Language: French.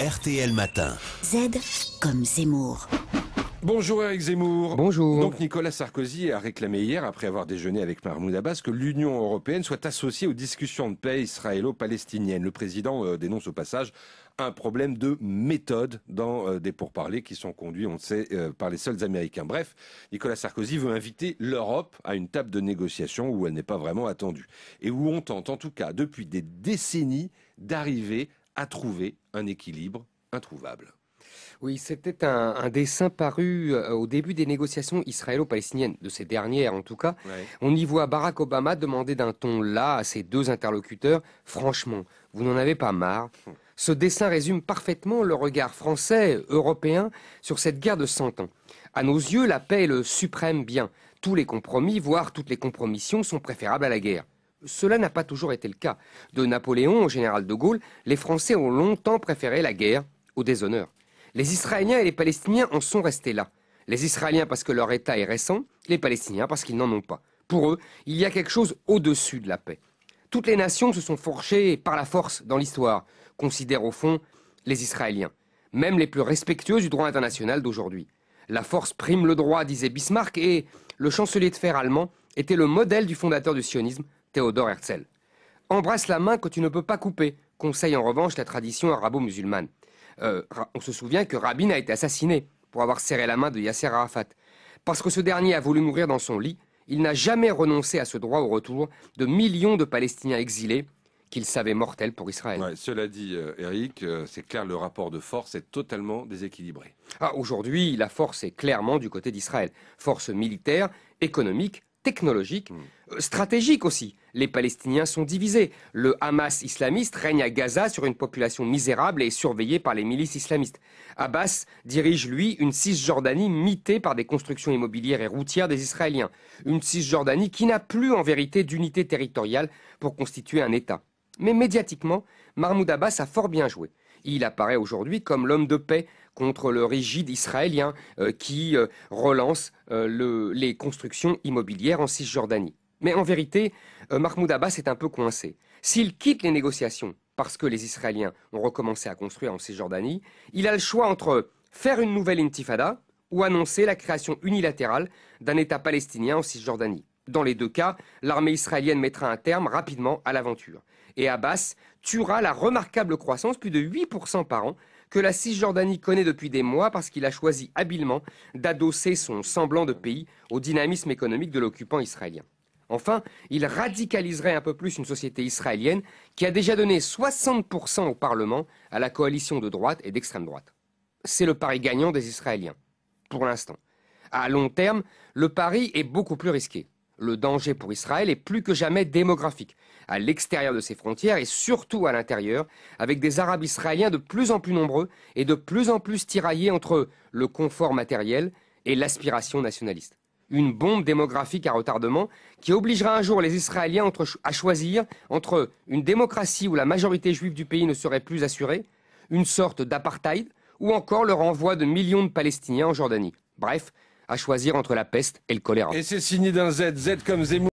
RTL Matin. Z comme Zemmour. Bonjour Eric Zemmour. Bonjour. Donc Nicolas Sarkozy a réclamé hier, après avoir déjeuné avec Mahmoud Abbas, que l'Union européenne soit associée aux discussions de paix israélo-palestinienne. Le président euh, dénonce au passage un problème de méthode dans euh, des pourparlers qui sont conduits, on le sait, euh, par les seuls Américains. Bref, Nicolas Sarkozy veut inviter l'Europe à une table de négociation où elle n'est pas vraiment attendue et où on tente, en tout cas depuis des décennies, d'arriver à trouver un équilibre introuvable. Oui, c'était un, dessin paru euh, au début des négociations israélo-palestiniennes, de ces dernières en tout cas. On y voit Barack Obama demander d'un ton là à ses deux interlocuteurs, franchement, vous n'en avez pas marre Ce dessin résume parfaitement le regard français, européen, sur cette guerre de 100 ans. À nos yeux, la paix est le suprême bien. Tous les compromis, voire toutes les compromissions, sont préférables à la guerre. Cela n'a pas toujours été le cas. De Napoléon au général de Gaulle, les Français ont longtemps préféré la guerre au déshonneur. Les Israéliens et les Palestiniens en sont restés là. Les Israéliens parce que leur État est récent, les Palestiniens parce qu'ils n'en ont pas. Pour eux, il y a quelque chose au-dessus de la paix. Toutes les nations se sont forchées par la force dans l'histoire, considèrent au fond les Israéliens, même les plus respectueux du droit international d'aujourd'hui. La force prime le droit, disait Bismarck, et le chancelier de fer allemand était le modèle du fondateur du sionisme, Théodore Herzl. Embrasse la main que tu ne peux pas couper, conseille en revanche la tradition arabo-musulmane. Euh, on se souvient que Rabin a été assassiné pour avoir serré la main de Yasser Arafat. Parce que ce dernier a voulu mourir dans son lit, il n'a jamais renoncé à ce droit au retour de millions de Palestiniens exilés qu'il savait mortels pour Israël. cela dit, euh, Eric, euh, c'est clair, le rapport de force est totalement déséquilibré. Ah, aujourd'hui, la force est clairement du côté d'Israël. Force militaire, économique, technologique, hmm. stratégique aussi. Les Palestiniens sont divisés. Le Hamas islamiste règne à Gaza sur une population misérable et surveillée par les milices islamistes. Abbas dirige, lui, une Cisjordanie mitée par des constructions immobilières et routières des Israéliens. Une Cisjordanie qui n'a plus en vérité d'unité territoriale pour constituer un État. Mais médiatiquement, Mahmoud Abbas a fort bien joué. Il apparaît aujourd'hui comme l'homme de paix contre le rigide israélien euh, qui euh, relance euh, les constructions immobilières en Cisjordanie. Mais en vérité, euh, Mahmoud Abbas est un peu coincé. S'il quitte les négociations, parce que les Israéliens ont recommencé à construire en Cisjordanie, il a le choix entre faire une nouvelle intifada ou annoncer la création unilatérale d'un État palestinien en Cisjordanie. Dans les deux cas, l'armée israélienne mettra un terme rapidement à l'aventure. Et Abbas tuera la remarquable croissance, plus de 8% par an, que la Cisjordanie connaît depuis des mois parce qu'il a choisi habilement d'adosser son semblant de pays au dynamisme économique de l'occupant israélien. Enfin, il radicaliserait un peu plus une société israélienne qui a déjà donné 60% au Parlement à la coalition de droite et d'extrême droite. C'est le pari gagnant des Israéliens, pour l'instant. À long terme, le pari est beaucoup plus risqué. Le danger pour Israël est plus que jamais démographique, à l'extérieur de ses frontières et surtout à l'intérieur, avec des Arabes israéliens de plus en plus nombreux et de plus en plus tiraillés entre le confort matériel et l'aspiration nationaliste une bombe démographique à retardement qui obligera un jour les Israéliens à choisir entre une démocratie où la majorité juive du pays ne serait plus assurée, une sorte d'apartheid, ou encore le renvoi de millions de Palestiniens en Jordanie. Bref, à choisir entre la peste et le choléra. Et c'est signé d'un Z, Z comme Zemmour.